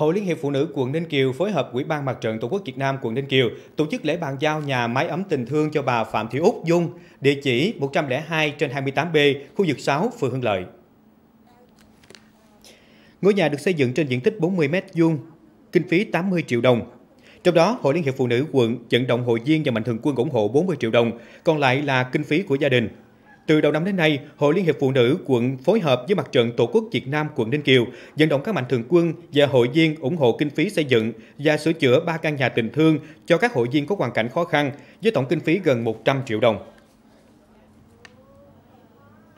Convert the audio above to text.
Hội Liên hiệp Phụ nữ quận Ninh Kiều phối hợp Ủy ban Mặt trận Tổ quốc Việt Nam quận Ninh Kiều tổ chức lễ bàn giao nhà máy ấm tình thương cho bà Phạm Thị Úc Dung, địa chỉ 102 trên 28B, khu vực 6, phường Hưng Lợi. Ngôi nhà được xây dựng trên diện tích 40 m vuông, kinh phí 80 triệu đồng. Trong đó, Hội Liên hiệp Phụ nữ quận vận động hội viên và mạnh thường quân ủng hộ 40 triệu đồng, còn lại là kinh phí của gia đình. Từ đầu năm đến nay, Hội Liên hiệp Phụ nữ quận phối hợp với Mặt trận Tổ quốc Việt Nam quận Ninh Kiều vận động các mạnh thường quân và hội viên ủng hộ kinh phí xây dựng và sửa chữa 3 căn nhà tình thương cho các hội viên có hoàn cảnh khó khăn với tổng kinh phí gần 100 triệu đồng.